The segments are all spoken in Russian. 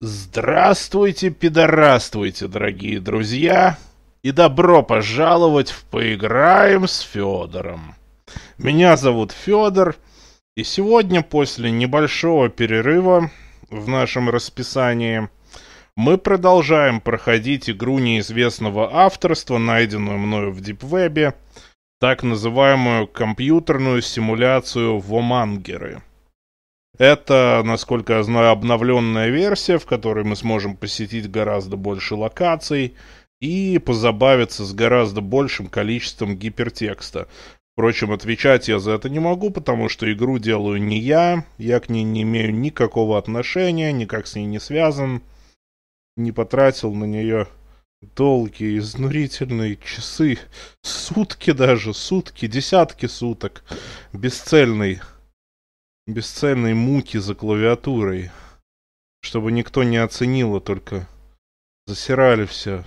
Здравствуйте, пидорастуйте, дорогие друзья, и добро пожаловать в «Поиграем с Федором». Меня зовут Федор, и сегодня после небольшого перерыва в нашем расписании мы продолжаем проходить игру неизвестного авторства, найденную мною в дипвебе, так называемую компьютерную симуляцию «Вомангеры». Это, насколько я знаю, обновленная версия, в которой мы сможем посетить гораздо больше локаций и позабавиться с гораздо большим количеством гипертекста. Впрочем, отвечать я за это не могу, потому что игру делаю не я, я к ней не имею никакого отношения, никак с ней не связан, не потратил на нее долгие, изнурительные часы, сутки даже, сутки, десятки суток, бесцельный бесцельной муки за клавиатурой, чтобы никто не оценил, а только засирали все,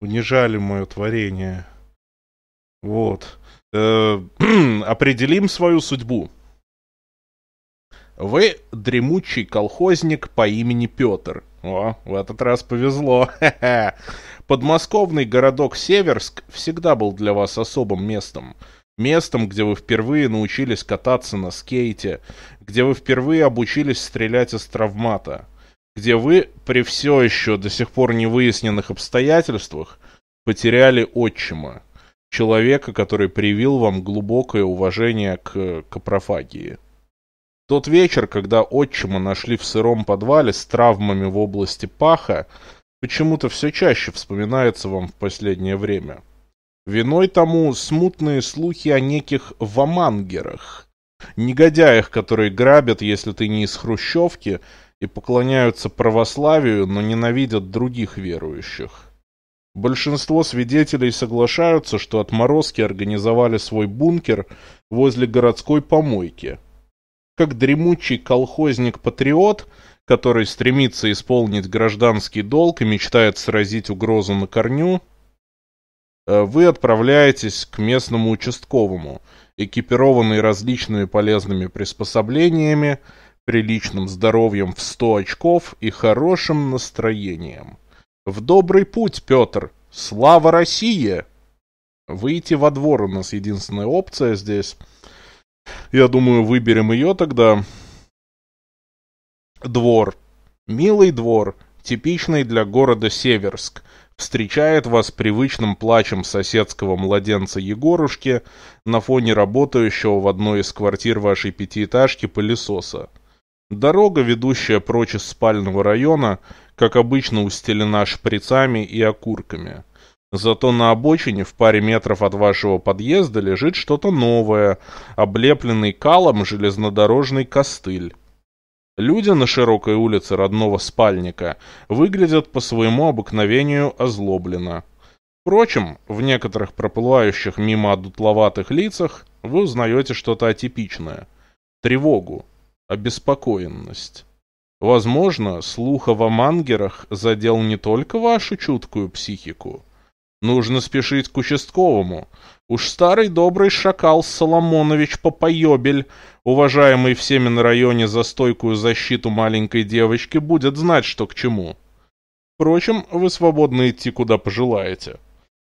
унижали мое творение. Вот. Э, определим свою судьбу. Вы дремучий колхозник по имени Петр. О, в этот раз повезло. Подмосковный городок Северск всегда был для вас особым местом местом, где вы впервые научились кататься на скейте, где вы впервые обучились стрелять из травмата, где вы при все еще до сих пор не выясненных обстоятельствах потеряли отчима, человека, который привил вам глубокое уважение к капрофагии. Тот вечер, когда отчима нашли в сыром подвале с травмами в области паха, почему-то все чаще вспоминается вам в последнее время – Виной тому смутные слухи о неких вамангерах, негодяях, которые грабят, если ты не из хрущевки, и поклоняются православию, но ненавидят других верующих. Большинство свидетелей соглашаются, что отморозки организовали свой бункер возле городской помойки. Как дремучий колхозник-патриот, который стремится исполнить гражданский долг и мечтает сразить угрозу на корню, Э, вы отправляетесь к местному участковому, экипированный различными полезными приспособлениями, приличным здоровьем в 100 очков и хорошим настроением. В добрый путь, Петр! Слава России! Выйти во двор у нас единственная опция здесь. Я думаю, выберем ее тогда. Двор. Милый двор, типичный для города Северск, встречает вас привычным плачем соседского младенца Егорушки на фоне работающего в одной из квартир вашей пятиэтажки пылесоса. Дорога, ведущая прочь из спального района, как обычно устелена шприцами и окурками. Зато на обочине в паре метров от вашего подъезда лежит что-то новое, облепленный калом железнодорожный костыль. Люди на широкой улице родного спальника выглядят по своему обыкновению озлобленно. Впрочем, в некоторых проплывающих мимо одутловатых лицах вы узнаете что-то атипичное. Тревогу, обеспокоенность. Возможно, слух о мангерах задел не только вашу чуткую психику, Нужно спешить к участковому. Уж старый добрый шакал Соломонович Попоебель, уважаемый всеми на районе за стойкую защиту маленькой девочки, будет знать, что к чему. Впрочем, вы свободны идти куда пожелаете.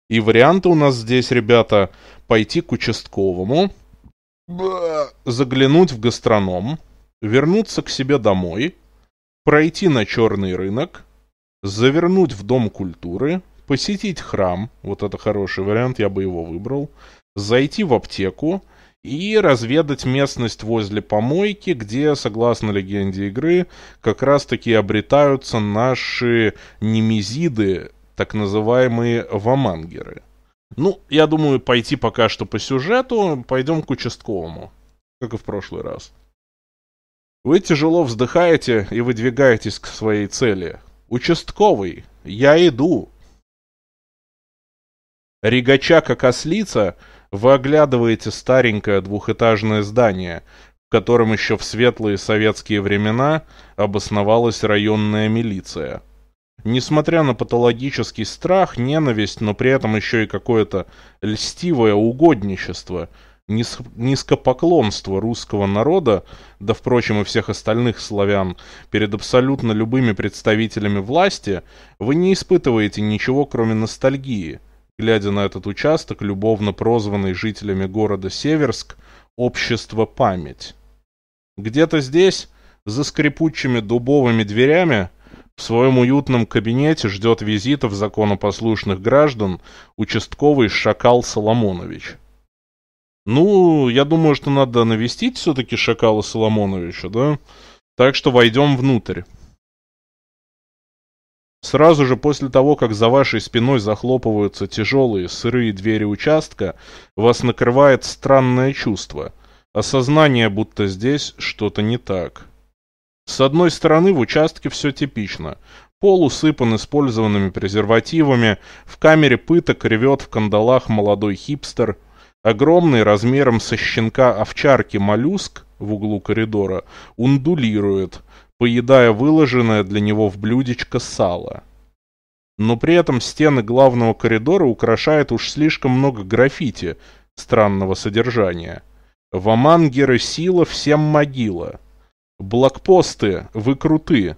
И варианты у нас здесь, ребята, пойти к участковому, заглянуть в гастроном, вернуться к себе домой, пройти на черный рынок, завернуть в дом культуры, посетить храм, вот это хороший вариант, я бы его выбрал, зайти в аптеку и разведать местность возле помойки, где, согласно легенде игры, как раз-таки обретаются наши немезиды, так называемые вамангеры. Ну, я думаю, пойти пока что по сюжету, пойдем к участковому, как и в прошлый раз. Вы тяжело вздыхаете и выдвигаетесь к своей цели. «Участковый, я иду!» Ригача как ослица, вы оглядываете старенькое двухэтажное здание, в котором еще в светлые советские времена обосновалась районная милиция. Несмотря на патологический страх, ненависть, но при этом еще и какое-то льстивое угодничество, низкопоклонство русского народа, да, впрочем, и всех остальных славян, перед абсолютно любыми представителями власти, вы не испытываете ничего, кроме ностальгии – глядя на этот участок, любовно прозванный жителями города Северск «Общество память». Где-то здесь, за скрипучими дубовыми дверями, в своем уютном кабинете ждет визитов законопослушных граждан участковый Шакал Соломонович. Ну, я думаю, что надо навестить все-таки Шакала Соломоновича, да? Так что войдем внутрь. Сразу же после того, как за вашей спиной захлопываются тяжелые сырые двери участка, вас накрывает странное чувство. Осознание, будто здесь что-то не так. С одной стороны, в участке все типично. Пол усыпан использованными презервативами, в камере пыток ревет в кандалах молодой хипстер. Огромный размером со щенка овчарки моллюск в углу коридора ундулирует – поедая выложенное для него в блюдечко сало. Но при этом стены главного коридора украшает уж слишком много граффити странного содержания. Вамангеры сила, всем могила. Блокпосты, вы круты.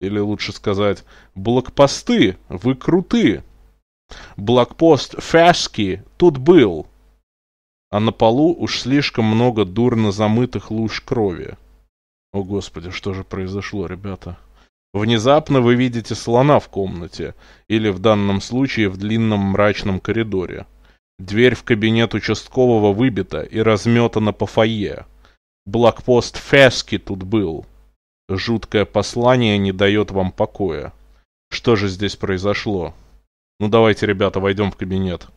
Или лучше сказать, блокпосты, вы круты. Блокпост Фэски тут был. А на полу уж слишком много дурно замытых луж крови. О господи, что же произошло, ребята? Внезапно вы видите слона в комнате, или в данном случае в длинном мрачном коридоре. Дверь в кабинет участкового выбита и разметана по фойе. Блокпост Фески тут был. Жуткое послание не дает вам покоя. Что же здесь произошло? Ну давайте, ребята, войдем в кабинет.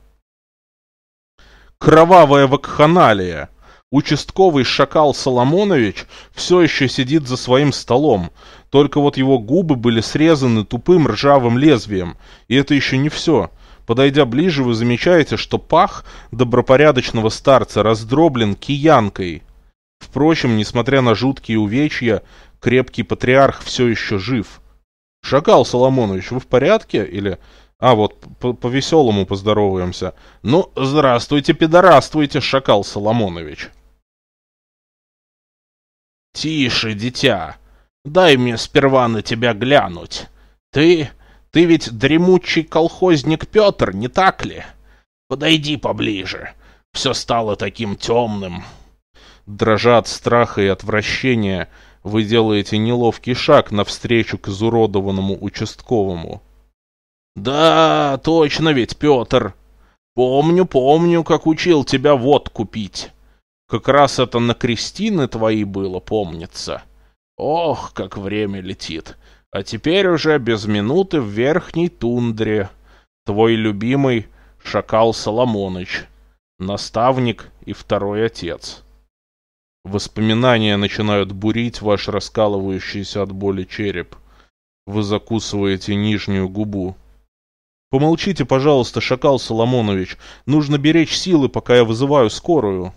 Кровавая вакханалия! Участковый шакал Соломонович все еще сидит за своим столом, только вот его губы были срезаны тупым ржавым лезвием, и это еще не все. Подойдя ближе, вы замечаете, что пах добропорядочного старца раздроблен киянкой. Впрочем, несмотря на жуткие увечья, крепкий патриарх все еще жив. «Шакал Соломонович, вы в порядке?» или а, вот, по-веселому по поздороваемся. Ну, здравствуйте, пидорастуйте, шакал Соломонович. «Тише, дитя! Дай мне сперва на тебя глянуть. Ты... ты ведь дремучий колхозник Петр, не так ли? Подойди поближе. Все стало таким темным». Дрожа от страха и отвращения, вы делаете неловкий шаг навстречу к изуродованному участковому. «Да, точно ведь, Петр. Помню, помню, как учил тебя водку пить. Как раз это на крестины твои было, помнится. Ох, как время летит. А теперь уже без минуты в верхней тундре. Твой любимый Шакал Соломоныч. Наставник и второй отец. Воспоминания начинают бурить ваш раскалывающийся от боли череп. Вы закусываете нижнюю губу. Помолчите, пожалуйста, Шакал Соломонович. Нужно беречь силы, пока я вызываю скорую.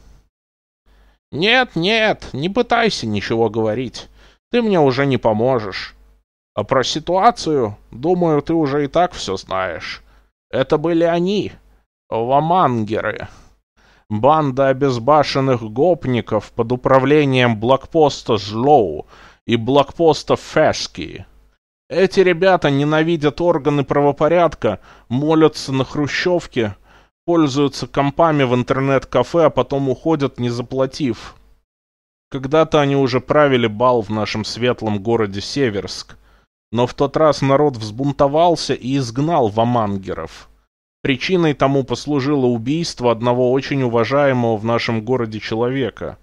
«Нет, нет, не пытайся ничего говорить. Ты мне уже не поможешь. А про ситуацию, думаю, ты уже и так все знаешь. Это были они, ламангеры. Банда обезбашенных гопников под управлением блокпоста Жлоу и блокпоста Фэшки. Эти ребята ненавидят органы правопорядка, молятся на хрущевке пользуются компами в интернет-кафе, а потом уходят, не заплатив. Когда-то они уже правили бал в нашем светлом городе Северск. Но в тот раз народ взбунтовался и изгнал вамангеров. Причиной тому послужило убийство одного очень уважаемого в нашем городе человека.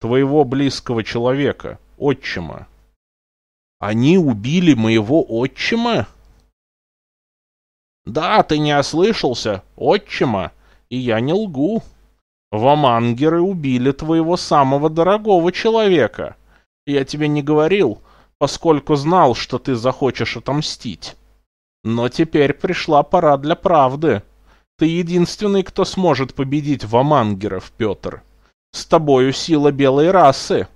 Твоего близкого человека, отчима. «Они убили моего отчима?» Да, ты не ослышался, отчима, и я не лгу. Вамангеры убили твоего самого дорогого человека. Я тебе не говорил, поскольку знал, что ты захочешь отомстить. Но теперь пришла пора для правды. Ты единственный, кто сможет победить вамангеров, Петр. С тобою сила белой расы.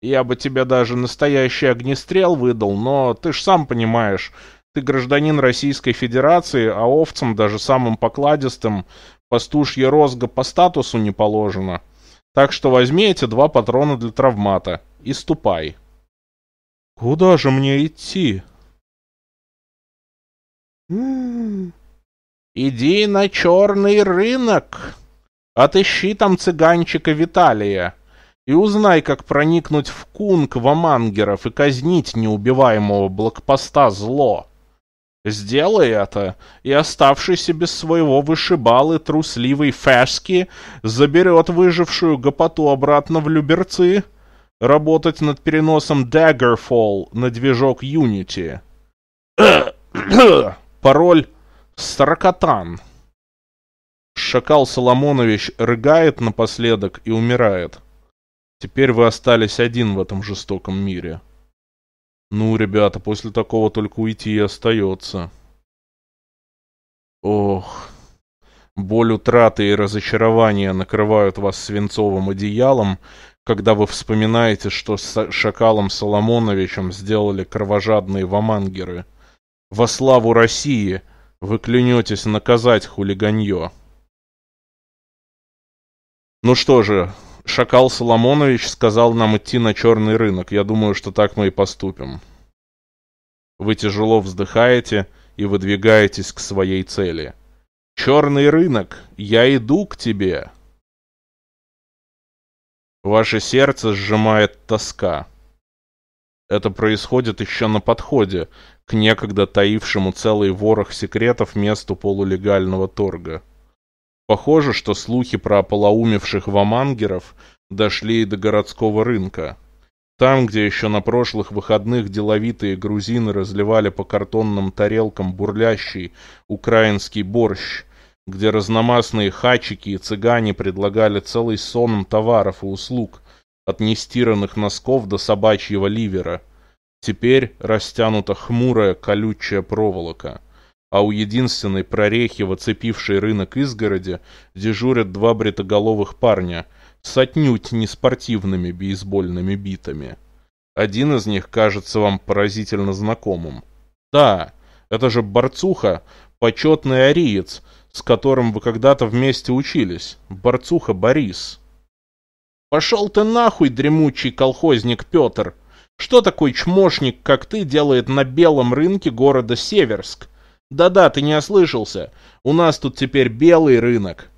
Я бы тебе даже настоящий огнестрел выдал, но ты ж сам понимаешь, ты гражданин Российской Федерации, а овцам, даже самым покладистым, пастушье розга по статусу не положено. Так что возьми эти два патрона для травмата и ступай. Куда же мне идти? Иди на черный рынок. Отыщи там цыганчика Виталия и узнай, как проникнуть в кунг вамангеров и казнить неубиваемого блокпоста зло. Сделай это, и оставшийся без своего вышибалы трусливый Фэшки заберет выжившую гопоту обратно в Люберцы работать над переносом Daggerfall на движок Unity. Пароль «Строкотан». Шакал Соломонович рыгает напоследок и умирает. Теперь вы остались один в этом жестоком мире. Ну, ребята, после такого только уйти и остается. Ох, боль утраты и разочарования накрывают вас свинцовым одеялом, когда вы вспоминаете, что с Шакалом Соломоновичем сделали кровожадные вамангеры. Во славу России вы клянетесь наказать хулиганье. Ну что же, Шакал Соломонович сказал нам идти на черный рынок. Я думаю, что так мы и поступим. Вы тяжело вздыхаете и выдвигаетесь к своей цели. Черный рынок, я иду к тебе. Ваше сердце сжимает тоска. Это происходит еще на подходе к некогда таившему целый ворох секретов месту полулегального торга. Похоже, что слухи про полоумевших вамангеров дошли и до городского рынка. Там, где еще на прошлых выходных деловитые грузины разливали по картонным тарелкам бурлящий украинский борщ, где разномастные хачики и цыгане предлагали целый сон товаров и услуг, от нестиранных носков до собачьего ливера. Теперь растянута хмурая колючая проволока — а у единственной прорехи, воцепившей рынок изгороди, дежурят два бритоголовых парня с отнюдь не спортивными бейсбольными битами. Один из них кажется вам поразительно знакомым. Да, это же Борцуха, почетный ариец, с которым вы когда-то вместе учились. Борцуха Борис. «Пошел ты нахуй, дремучий колхозник Петр! Что такой чмошник, как ты, делает на белом рынке города Северск, да-да, ты не ослышался. У нас тут теперь белый рынок.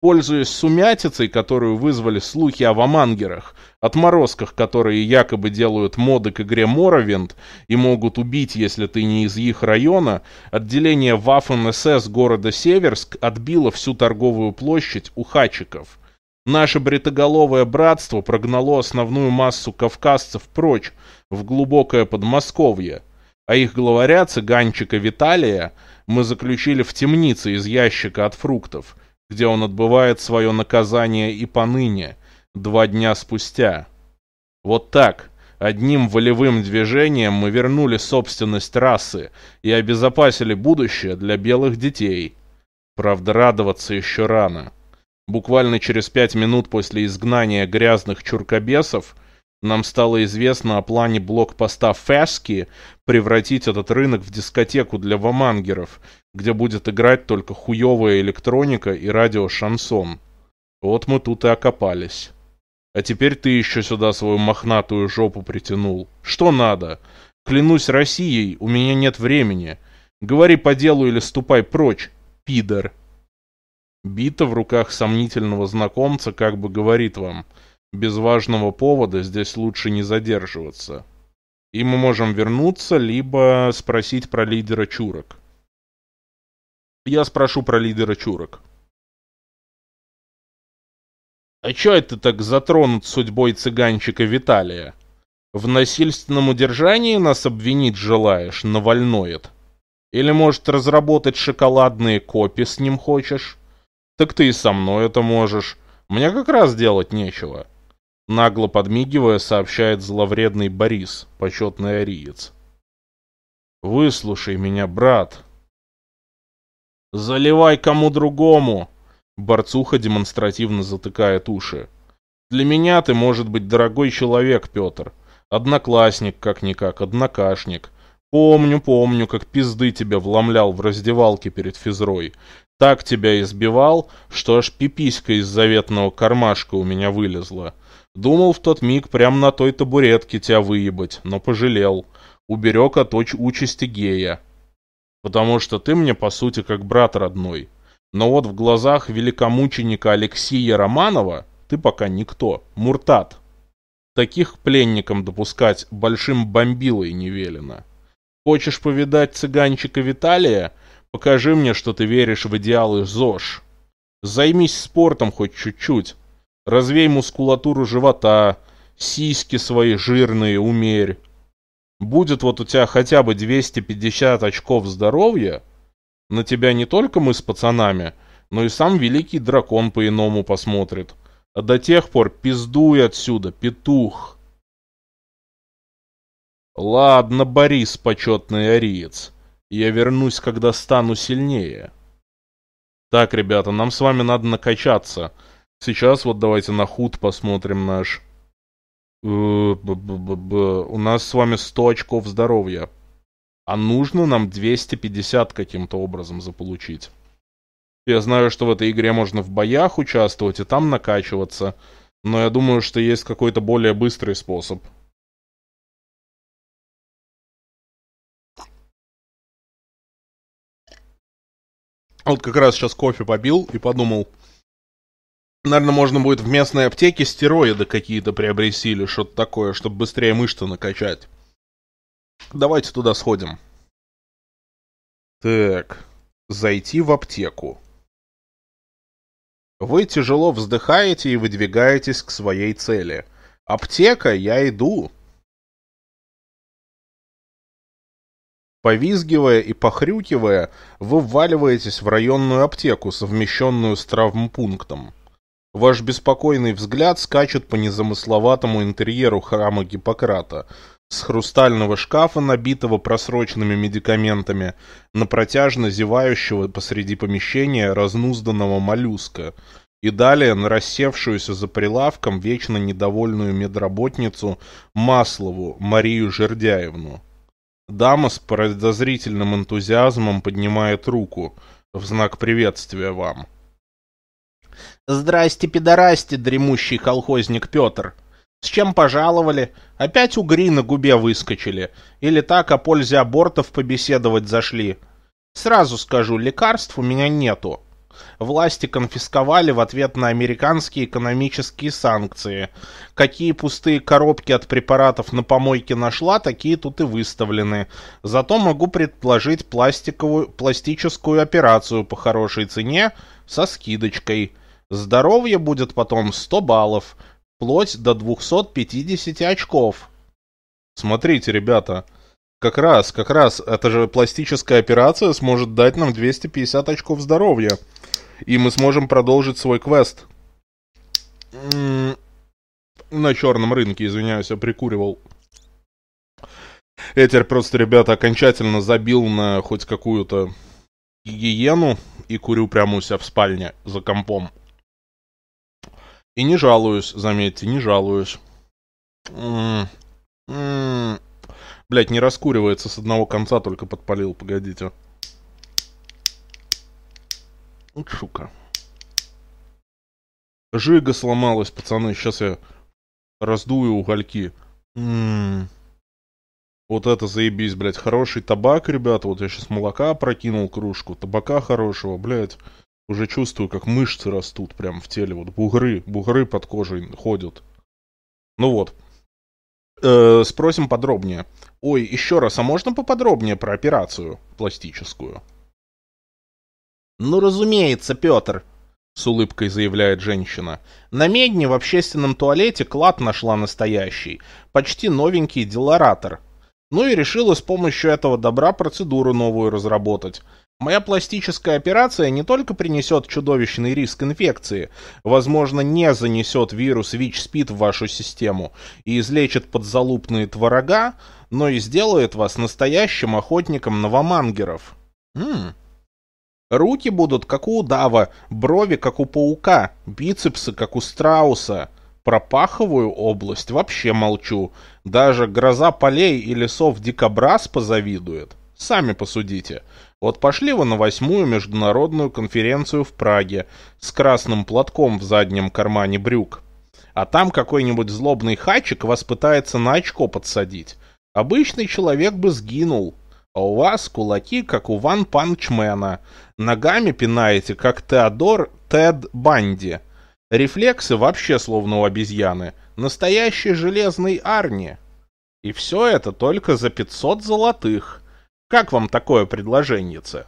Пользуясь сумятицей, которую вызвали слухи о вамангерах, отморозках, которые якобы делают моды к игре Моровинд и могут убить, если ты не из их района, отделение waffen SS города Северск отбило всю торговую площадь у хачиков. Наше бритоголовое братство прогнало основную массу кавказцев прочь, в глубокое Подмосковье, а их главаря, цыганчика Виталия, мы заключили в темнице из ящика от фруктов, где он отбывает свое наказание и поныне, два дня спустя. Вот так, одним волевым движением мы вернули собственность расы и обезопасили будущее для белых детей. Правда, радоваться еще рано. Буквально через пять минут после изгнания грязных чуркобесов нам стало известно о плане блокпоста Фэшки превратить этот рынок в дискотеку для вамангеров, где будет играть только хуёвая электроника и радио шансон. Вот мы тут и окопались. А теперь ты еще сюда свою мохнатую жопу притянул. Что надо? Клянусь Россией, у меня нет времени. Говори по делу или ступай прочь, пидор. Бита в руках сомнительного знакомца как бы говорит вам – без важного повода здесь лучше не задерживаться. И мы можем вернуться, либо спросить про лидера Чурок. Я спрошу про лидера Чурок. А чё это так затронут судьбой цыганчика Виталия? В насильственном удержании нас обвинить желаешь, навальноед? Или, может, разработать шоколадные копии с ним хочешь? Так ты и со мной это можешь. Мне как раз делать нечего. Нагло подмигивая, сообщает зловредный Борис, почетный ариец. «Выслушай меня, брат!» «Заливай кому другому!» Борцуха демонстративно затыкает уши. «Для меня ты, может быть, дорогой человек, Петр. Одноклассник, как-никак, однокашник. Помню, помню, как пизды тебя вломлял в раздевалке перед физрой. Так тебя избивал, что аж пиписька из заветного кармашка у меня вылезла. Думал в тот миг прямо на той табуретке тебя выебать, но пожалел. Уберег от участи гея. Потому что ты мне, по сути, как брат родной. Но вот в глазах великомученика Алексея Романова ты пока никто, муртат. Таких пленникам допускать большим бомбилой не велено. Хочешь повидать цыганчика Виталия? Покажи мне, что ты веришь в идеалы ЗОЖ. Займись спортом хоть чуть-чуть, развей мускулатуру живота, сиськи свои жирные умерь. Будет вот у тебя хотя бы 250 очков здоровья, на тебя не только мы с пацанами, но и сам великий дракон по-иному посмотрит. А до тех пор пиздуй отсюда, петух. Ладно, Борис, почетный ариец, я вернусь, когда стану сильнее. Так, ребята, нам с вами надо накачаться — Сейчас вот давайте на худ посмотрим наш. Э, У нас с вами 100 очков здоровья. А нужно нам 250 каким-то образом заполучить. Я знаю, что в этой игре можно в боях участвовать и там накачиваться. Но я думаю, что есть какой-то более быстрый способ. Вот как раз сейчас кофе побил и подумал, Наверное, можно будет в местной аптеке стероиды какие-то приобрести или что-то такое, чтобы быстрее мышцы накачать. Давайте туда сходим. Так, зайти в аптеку. Вы тяжело вздыхаете и выдвигаетесь к своей цели. Аптека, я иду. Повизгивая и похрюкивая, вы вваливаетесь в районную аптеку, совмещенную с травмпунктом. Ваш беспокойный взгляд скачет по незамысловатому интерьеру храма Гиппократа, с хрустального шкафа, набитого просроченными медикаментами, на протяжно зевающего посреди помещения разнузданного моллюска, и далее на рассевшуюся за прилавком вечно недовольную медработницу Маслову Марию Жердяевну. Дама с подозрительным энтузиазмом поднимает руку в знак приветствия вам. «Здрасте, пидорасте, дремущий колхозник Петр!» С чем пожаловали? Опять угри на губе выскочили? Или так о пользе абортов побеседовать зашли? Сразу скажу, лекарств у меня нету. Власти конфисковали в ответ на американские экономические санкции. Какие пустые коробки от препаратов на помойке нашла, такие тут и выставлены. Зато могу предложить пластиковую, пластическую операцию по хорошей цене со скидочкой – Здоровье будет потом 100 баллов, вплоть до 250 очков. Смотрите, ребята, как раз, как раз, эта же пластическая операция сможет дать нам 250 очков здоровья. И мы сможем продолжить свой квест. На черном рынке, извиняюсь, я прикуривал. Этер просто, ребята, окончательно забил на хоть какую-то гигиену и курю прямо у себя в спальне за компом. И не жалуюсь, заметьте, не жалуюсь. Блять, не раскуривается с одного конца, только подпалил, погодите. Вот шука. Жига сломалась, пацаны. Сейчас я раздую угольки. Вот это заебись, блядь. Хороший табак, ребята. Вот я сейчас молока прокинул кружку. Табака хорошего, блядь. Уже чувствую, как мышцы растут прямо в теле. Вот бугры, бугры под кожей ходят. Ну вот. Э, спросим подробнее. Ой, еще раз, а можно поподробнее про операцию пластическую? Ну, разумеется, Петр, с улыбкой заявляет женщина. На медне в общественном туалете клад нашла настоящий, почти новенький делоратор. Ну и решила с помощью этого добра процедуру новую разработать. Моя пластическая операция не только принесет чудовищный риск инфекции, возможно, не занесет вирус ВИЧ-СПИД в вашу систему и излечит подзалупные творога, но и сделает вас настоящим охотником новомангеров. Ммм. Руки будут как у удава, брови как у паука, бицепсы как у страуса. Про паховую область вообще молчу. Даже гроза полей и лесов дикобраз позавидует. Сами посудите. Вот пошли вы на восьмую международную конференцию в Праге с красным платком в заднем кармане брюк. А там какой-нибудь злобный хачик вас пытается на очко подсадить. Обычный человек бы сгинул. А у вас кулаки, как у Ван Панчмена. Ногами пинаете, как Теодор Тед Банди. Рефлексы вообще словно у обезьяны. Настоящий железный Арни. И все это только за 500 золотых. Как вам такое предложение, Э,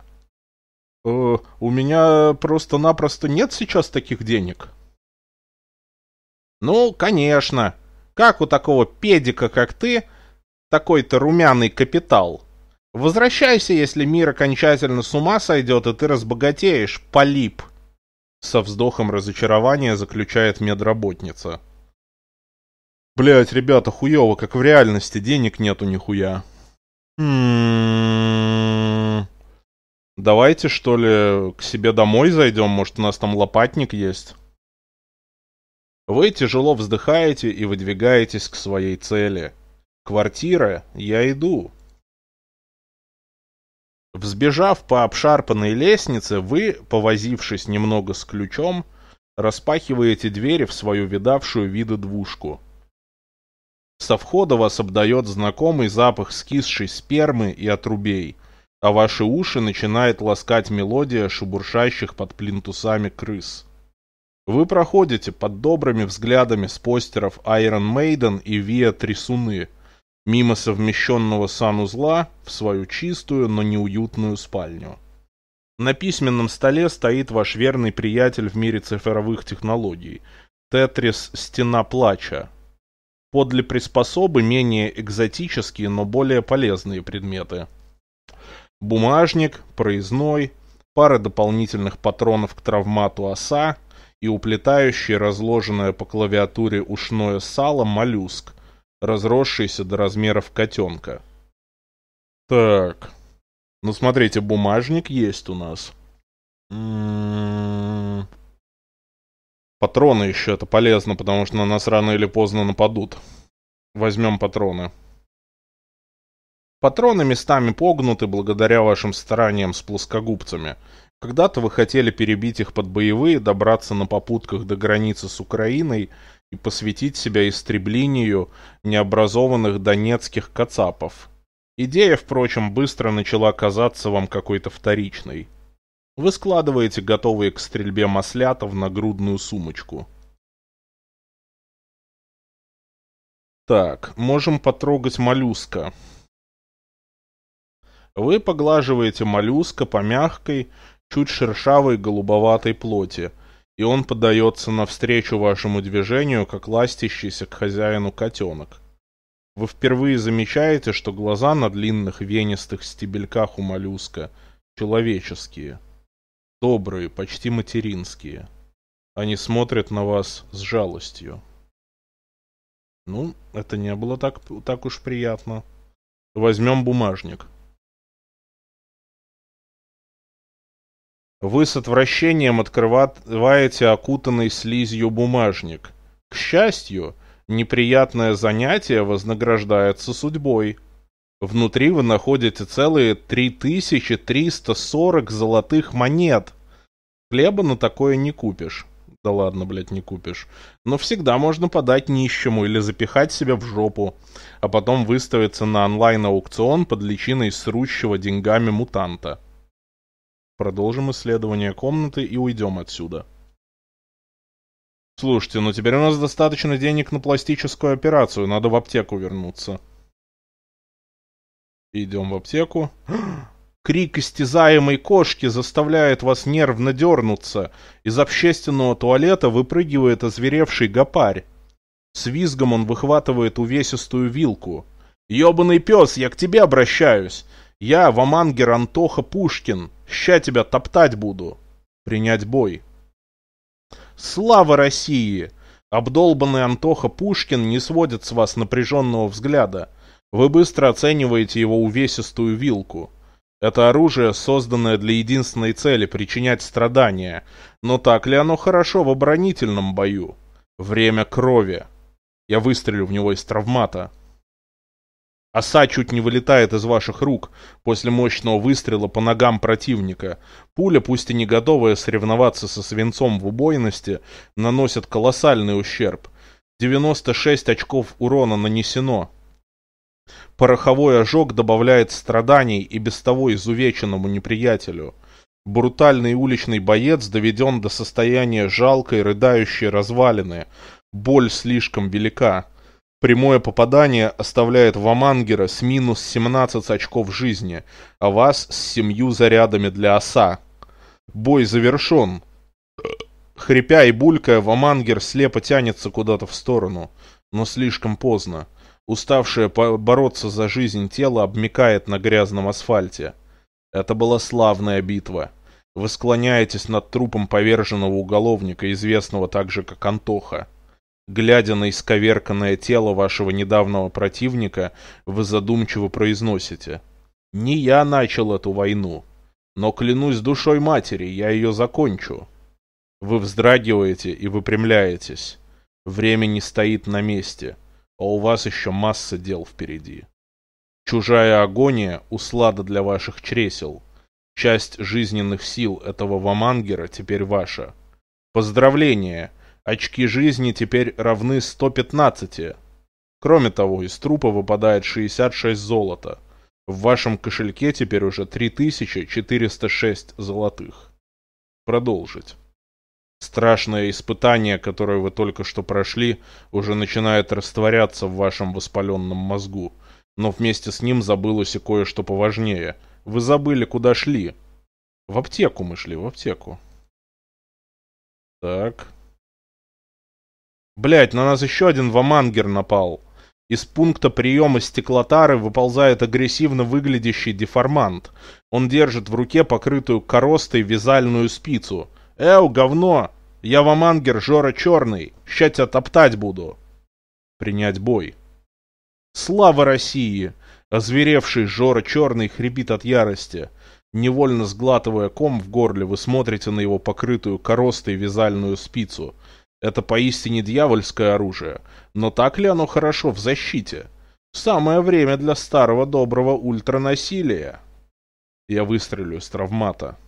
у меня просто-напросто нет сейчас таких денег. Ну, конечно. Как у такого педика, как ты, такой-то румяный капитал? Возвращайся, если мир окончательно с ума сойдет, и ты разбогатеешь, полип. Со вздохом разочарования заключает медработница. Блять, ребята, хуёво, как в реальности, денег нету нихуя. М-м-м. Давайте, что ли, к себе домой зайдем, может, у нас там лопатник есть. Вы тяжело вздыхаете и выдвигаетесь к своей цели. Квартира, я иду. Взбежав по обшарпанной лестнице, вы, повозившись немного с ключом, распахиваете двери в свою видавшую виды двушку. Со входа вас обдает знакомый запах скисшей спермы и отрубей, а ваши уши начинает ласкать мелодия шебуршащих под плинтусами крыс. Вы проходите под добрыми взглядами с постеров Iron Maiden и Виа Трясуны, мимо совмещенного санузла в свою чистую, но неуютную спальню. На письменном столе стоит ваш верный приятель в мире цифровых технологий. Тетрис «Стена плача», подле приспособы менее экзотические, но более полезные предметы. Бумажник, проездной, пара дополнительных патронов к травмату оса и уплетающий разложенное по клавиатуре ушное сало моллюск, разросшийся до размеров котенка. Так, ну смотрите, бумажник есть у нас. М -м -м Патроны еще это полезно, потому что на нас рано или поздно нападут. Возьмем патроны. Патроны местами погнуты благодаря вашим стараниям с плоскогубцами. Когда-то вы хотели перебить их под боевые, добраться на попутках до границы с Украиной и посвятить себя истреблению необразованных донецких кацапов. Идея, впрочем, быстро начала казаться вам какой-то вторичной. Вы складываете готовые к стрельбе маслята в нагрудную сумочку. Так, можем потрогать моллюска. Вы поглаживаете моллюска по мягкой, чуть шершавой голубоватой плоти, и он подается навстречу вашему движению, как ластящийся к хозяину котенок. Вы впервые замечаете, что глаза на длинных венистых стебельках у моллюска человеческие – добрые, почти материнские. Они смотрят на вас с жалостью. Ну, это не было так, так уж приятно. Возьмем бумажник. Вы с отвращением открываете окутанный слизью бумажник. К счастью, неприятное занятие вознаграждается судьбой – Внутри вы находите целые 3340 золотых монет. Хлеба на такое не купишь. Да ладно, блядь, не купишь. Но всегда можно подать нищему или запихать себя в жопу, а потом выставиться на онлайн-аукцион под личиной срущего деньгами мутанта. Продолжим исследование комнаты и уйдем отсюда. Слушайте, ну теперь у нас достаточно денег на пластическую операцию, надо в аптеку вернуться. Идем в аптеку. Крик истязаемой кошки заставляет вас нервно дернуться. Из общественного туалета выпрыгивает озверевший гопарь. С визгом он выхватывает увесистую вилку. «Ебаный пес, я к тебе обращаюсь! Я, Вамангер Антоха Пушкин, ща тебя топтать буду!» Принять бой. «Слава России!» Обдолбанный Антоха Пушкин не сводит с вас напряженного взгляда – вы быстро оцениваете его увесистую вилку. Это оружие, созданное для единственной цели – причинять страдания. Но так ли оно хорошо в оборонительном бою? Время крови. Я выстрелю в него из травмата. Оса чуть не вылетает из ваших рук после мощного выстрела по ногам противника. Пуля, пусть и не готовая соревноваться со свинцом в убойности, наносит колоссальный ущерб. 96 очков урона нанесено. Пороховой ожог добавляет страданий и без того изувеченному неприятелю. Брутальный уличный боец доведен до состояния жалкой, рыдающей развалины. Боль слишком велика. Прямое попадание оставляет Вамангера с минус 17 очков жизни, а вас с семью зарядами для оса. Бой завершен. Хрипя и булькая, Вамангер слепо тянется куда-то в сторону, но слишком поздно. Уставшее бороться за жизнь тело обмикает на грязном асфальте. Это была славная битва. Вы склоняетесь над трупом поверженного уголовника, известного также как Антоха. Глядя на исковерканное тело вашего недавнего противника, вы задумчиво произносите. «Не я начал эту войну, но клянусь душой матери, я ее закончу». Вы вздрагиваете и выпрямляетесь. Время не стоит на месте а у вас еще масса дел впереди. Чужая агония — услада для ваших чресел. Часть жизненных сил этого вамангера теперь ваша. Поздравление! Очки жизни теперь равны 115. Кроме того, из трупа выпадает 66 золота. В вашем кошельке теперь уже 3406 золотых. Продолжить. Страшное испытание, которое вы только что прошли, уже начинает растворяться в вашем воспаленном мозгу. Но вместе с ним забылось и кое-что поважнее. Вы забыли, куда шли. В аптеку мы шли, в аптеку. Так. Блять, на нас еще один вамангер напал. Из пункта приема стеклотары выползает агрессивно выглядящий деформант. Он держит в руке покрытую коростой вязальную спицу. «Эу, говно! Я вам ангер Жора Черный, щатя топтать буду. Принять бой. Слава России! Озверевший Жора Черный хрипит от ярости. Невольно сглатывая ком в горле, вы смотрите на его покрытую коростой вязальную спицу. Это поистине дьявольское оружие, но так ли оно хорошо в защите? Самое время для старого доброго ультранасилия. Я выстрелю с травмата.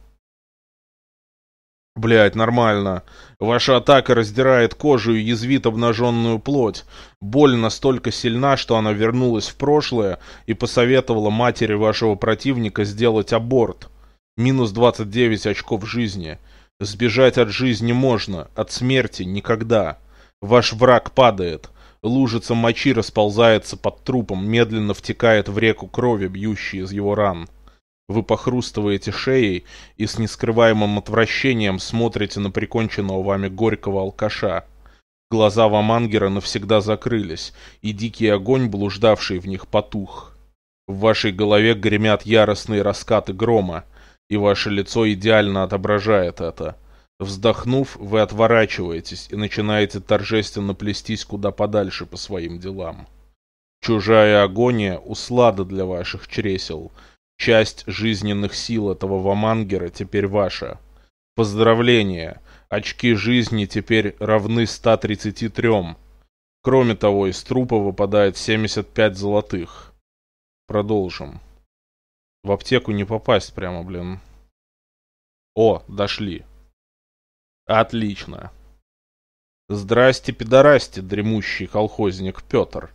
Блять, нормально. Ваша атака раздирает кожу и язвит обнаженную плоть. Боль настолько сильна, что она вернулась в прошлое и посоветовала матери вашего противника сделать аборт. Минус 29 очков жизни. Сбежать от жизни можно, от смерти никогда. Ваш враг падает. Лужица мочи расползается под трупом, медленно втекает в реку крови, бьющей из его ран. Вы похрустываете шеей и с нескрываемым отвращением смотрите на приконченного вами горького алкаша. Глаза Вамангера навсегда закрылись, и дикий огонь, блуждавший в них, потух. В вашей голове гремят яростные раскаты грома, и ваше лицо идеально отображает это. Вздохнув, вы отворачиваетесь и начинаете торжественно плестись куда подальше по своим делам. Чужая агония — услада для ваших чресел — Часть жизненных сил этого вамангера теперь ваша. Поздравления! Очки жизни теперь равны 133. Кроме того, из трупа выпадает 75 золотых. Продолжим. В аптеку не попасть прямо, блин. О, дошли. Отлично. Здрасте, пидорасте, дремущий колхозник Петр.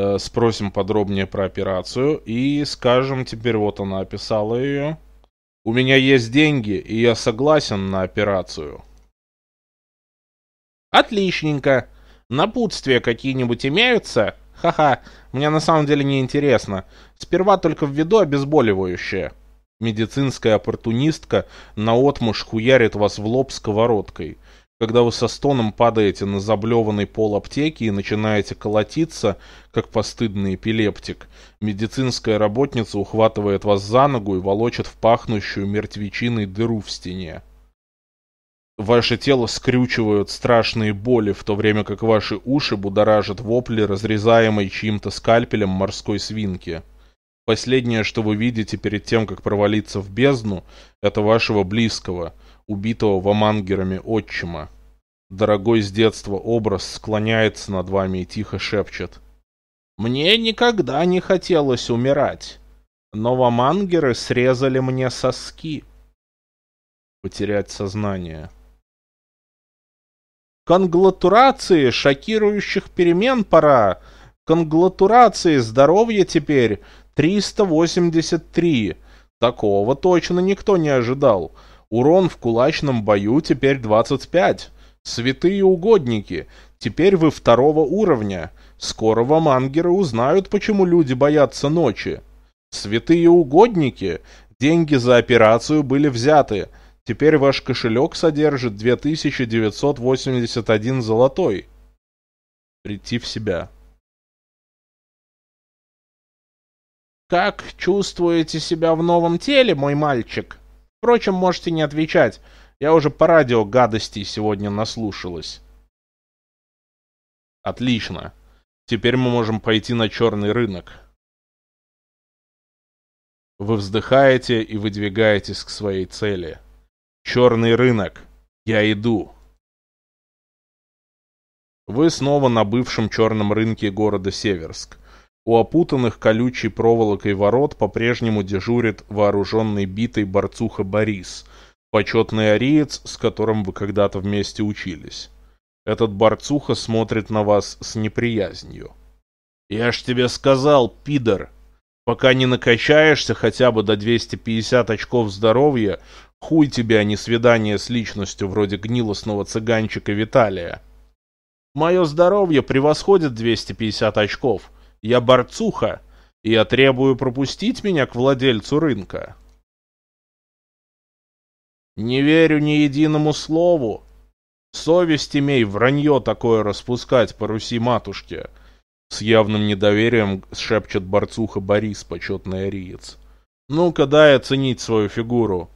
Э, спросим подробнее про операцию и скажем, теперь вот она описала ее. У меня есть деньги, и я согласен на операцию. Отличненько. Напутствия какие-нибудь имеются? Ха-ха, мне на самом деле не интересно. Сперва только введу обезболивающее. Медицинская оппортунистка наотмашь хуярит вас в лоб сковородкой – когда вы со стоном падаете на заблеванный пол аптеки и начинаете колотиться, как постыдный эпилептик. Медицинская работница ухватывает вас за ногу и волочит в пахнущую мертвечиной дыру в стене. Ваше тело скрючивают страшные боли, в то время как ваши уши будоражат вопли, разрезаемой чьим-то скальпелем морской свинки. Последнее, что вы видите перед тем, как провалиться в бездну, это вашего близкого — убитого вамангерами отчима. Дорогой с детства образ склоняется над вами и тихо шепчет. «Мне никогда не хотелось умирать, но вамангеры срезали мне соски». Потерять сознание. «Конглатурации шокирующих перемен пора! Конглатурации здоровья теперь 383! Такого точно никто не ожидал!» Урон в кулачном бою теперь 25. Святые угодники, теперь вы второго уровня. Скоро вам ангеры узнают, почему люди боятся ночи. Святые угодники, деньги за операцию были взяты. Теперь ваш кошелек содержит 2981 золотой. Прийти в себя. Как чувствуете себя в новом теле, мой мальчик? Впрочем, можете не отвечать. Я уже по радио гадостей сегодня наслушалась. Отлично. Теперь мы можем пойти на черный рынок. Вы вздыхаете и выдвигаетесь к своей цели. Черный рынок. Я иду. Вы снова на бывшем черном рынке города Северск – у опутанных колючей проволокой ворот по-прежнему дежурит вооруженный битой борцуха Борис, почетный ариец, с которым вы когда-то вместе учились. Этот борцуха смотрит на вас с неприязнью. «Я ж тебе сказал, пидор, пока не накачаешься хотя бы до 250 очков здоровья, хуй тебе, а не свидание с личностью вроде гнилостного цыганчика Виталия». «Мое здоровье превосходит 250 очков», я борцуха, и я требую пропустить меня к владельцу рынка. Не верю ни единому слову. Совесть имей вранье такое распускать по Руси матушке. С явным недоверием шепчет борцуха Борис, почетный ариец. Ну-ка дай оценить свою фигуру.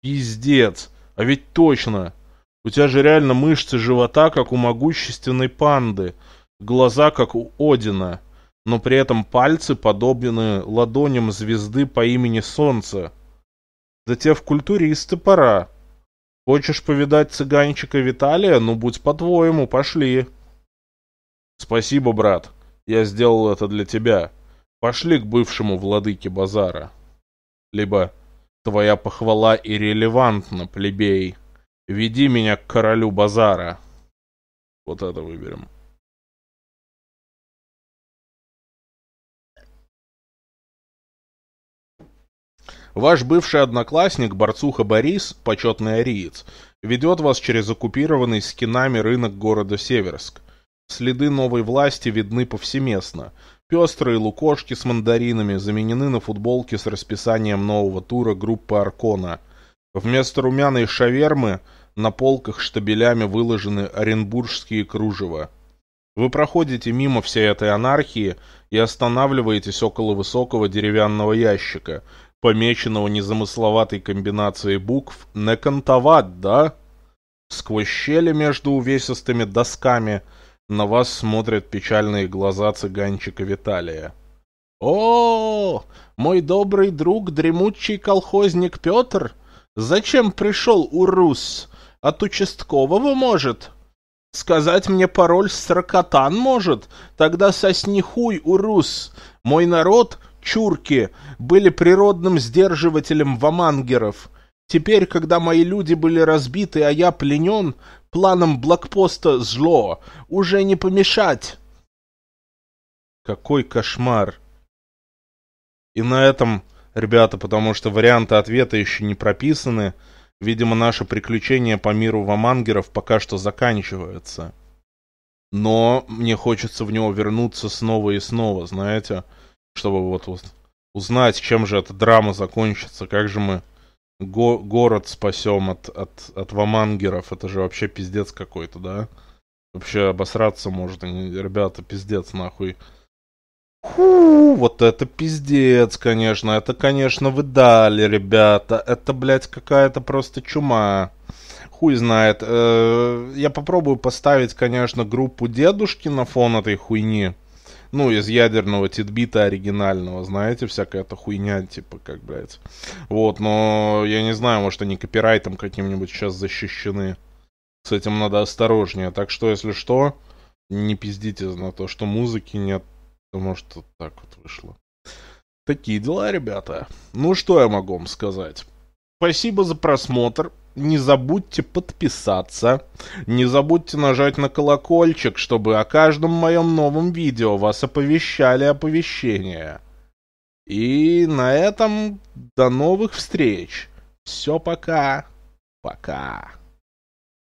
Пиздец, а ведь точно. У тебя же реально мышцы живота, как у могущественной панды. Глаза, как у Одина но при этом пальцы подобны ладоням звезды по имени Солнце. Да тебе в культуре пора. Хочешь повидать цыганчика Виталия? Ну, будь по-твоему, пошли. Спасибо, брат. Я сделал это для тебя. Пошли к бывшему владыке базара. Либо твоя похвала ирелевантна плебей. Веди меня к королю базара. Вот это выберем. Ваш бывший одноклассник Борцуха Борис, почетный ариец, ведет вас через оккупированный скинами рынок города Северск. Следы новой власти видны повсеместно. Пестрые лукошки с мандаринами заменены на футболки с расписанием нового тура группы Аркона. Вместо румяной шавермы на полках штабелями выложены оренбургские кружева. Вы проходите мимо всей этой анархии и останавливаетесь около высокого деревянного ящика, помеченного незамысловатой комбинацией букв, накантовать, да? Сквозь щели между увесистыми досками на вас смотрят печальные глаза цыганчика Виталия. «О, мой добрый друг, дремучий колхозник Петр, зачем пришел урус? От участкового, может? Сказать мне пароль сракотан, может? Тогда соснихуй, урус. Мой народ чурки были природным сдерживателем вамангеров. Теперь, когда мои люди были разбиты, а я пленен, планом блокпоста зло уже не помешать. Какой кошмар. И на этом, ребята, потому что варианты ответа еще не прописаны, видимо, наше приключение по миру вамангеров пока что заканчивается. Но мне хочется в него вернуться снова и снова, знаете чтобы вот узнать, чем же эта драма закончится, как же мы го город спасем от, от, от вамангеров. Это же вообще пиздец какой-то, да? Вообще обосраться может. ребята, пиздец нахуй. Фу, вот это пиздец, конечно. Это, конечно, вы дали, ребята. Это, блядь, какая-то просто чума. Хуй знает. Э -э я попробую поставить, конечно, группу дедушки на фон этой хуйни ну, из ядерного титбита оригинального, знаете, всякая эта хуйня, типа, как, блядь. Вот, но я не знаю, может, они копирайтом каким-нибудь сейчас защищены. С этим надо осторожнее. Так что, если что, не пиздите на то, что музыки нет, потому что так вот вышло. Такие дела, ребята. Ну, что я могу вам сказать? Спасибо за просмотр не забудьте подписаться, не забудьте нажать на колокольчик, чтобы о каждом моем новом видео вас оповещали оповещения. И на этом до новых встреч. Все пока. Пока.